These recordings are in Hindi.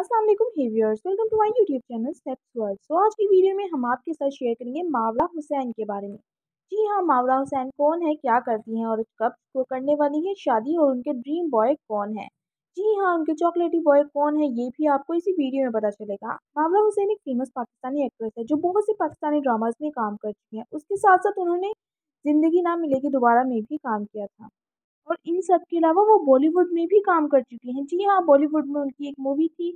अस्सलाम हेवियर्स welcome to my YouTube channel steps word so आज की वीडियो में हम आपके साथ शेयर करेंगे मावरा हुसैन के बारे में जी हाँ मावरा हुसैन कौन है क्या करती हैं और कब को करने वाली हैं शादी और उनके ड्रीम बॉय कौन है जी हाँ उनके चॉकलेटी बॉय कौन है ये भी आपको इसी वीडियो में पता चलेगा मावरा हुसैन एक फेमस पाकिस्तानी एक्ट्रेस है जो बहुत से पाकिस्तानी ड्रामाज में काम कर चुकी हैं उसके साथ साथ उन्होंने ज़िंदगी ना मिलेगी दोबारा में भी काम किया था और इन सब के अलावा वो बॉलीवुड में भी काम कर चुकी हैं जी हाँ बॉलीवुड में उनकी एक मूवी थी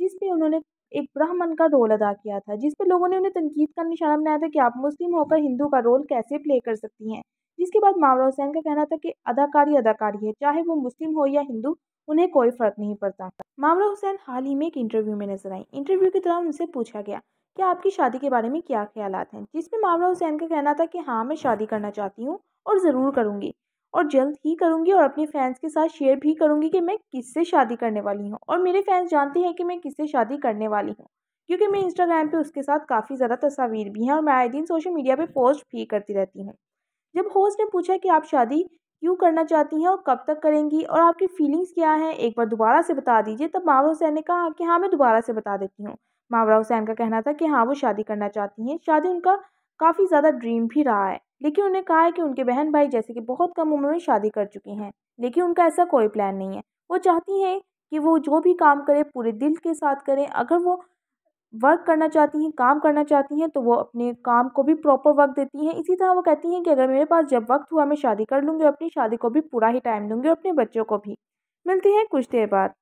जिस उन्होंने एक ब्राह्मण का रोल अदा किया था जिस पर लोगों ने उन्हें तनकीद का निशाना बनाया था कि आप मुस्लिम होकर हिंदू का रोल कैसे प्ले कर सकती हैं जिसके बाद मावरा हुसैन का कहना था कि अदाकारी अदाकारी है चाहे वो मुस्लिम हो या हिंदू उन्हें कोई फ़र्क नहीं पड़ता मावरा हुसैन हाल ही में एक इंटरव्यू में नजर आई इंटरव्यू के दौरान उनसे पूछा गया कि आपकी शादी के बारे में क्या ख्याल हैं जिसमें मावरा हुसैन का कहना था कि हाँ मैं शादी करना चाहती हूँ और ज़रूर करूँगी और जल्द ही करूँगी और अपने फैंस के साथ शेयर भी करूँगी कि मैं किससे शादी करने वाली हूँ और मेरे फैंस जानते हैं कि मैं किससे शादी करने वाली हूँ क्योंकि मैं इंस्टाग्राम पे उसके साथ काफ़ी ज़्यादा तस्वीर भी हैं और मैं आए दिन सोशल मीडिया पे पोस्ट भी करती रहती हूँ जब होस्ट ने पूछा कि आप शादी क्यों करना चाहती हैं और कब तक करेंगी और आपकी फीलिंग्स क्या हैं एक बार दोबारा से बता दीजिए तब मावरा हुसैन ने कहा कि हाँ मैं दोबारा से बता देती हूँ मावरा हुसैन का कहना था कि हाँ वो शादी करना चाहती हैं शादी उनका काफ़ी ज़्यादा ड्रीम भी रहा है लेकिन उन्हें कहा है कि उनके बहन भाई जैसे कि बहुत कम उम्र में शादी कर चुकी हैं लेकिन उनका ऐसा कोई प्लान नहीं है वो चाहती हैं कि वो जो भी काम करें पूरे दिल के साथ करें अगर वो वर्क करना चाहती हैं काम करना चाहती हैं तो वो अपने काम को भी प्रॉपर वक्त देती हैं इसी तरह वो कहती हैं कि अगर मेरे पास जब वक्त हुआ मैं शादी कर लूँगी अपनी शादी को भी पूरा ही टाइम दूँगी और अपने बच्चों को भी मिलती हैं कुछ देर बाद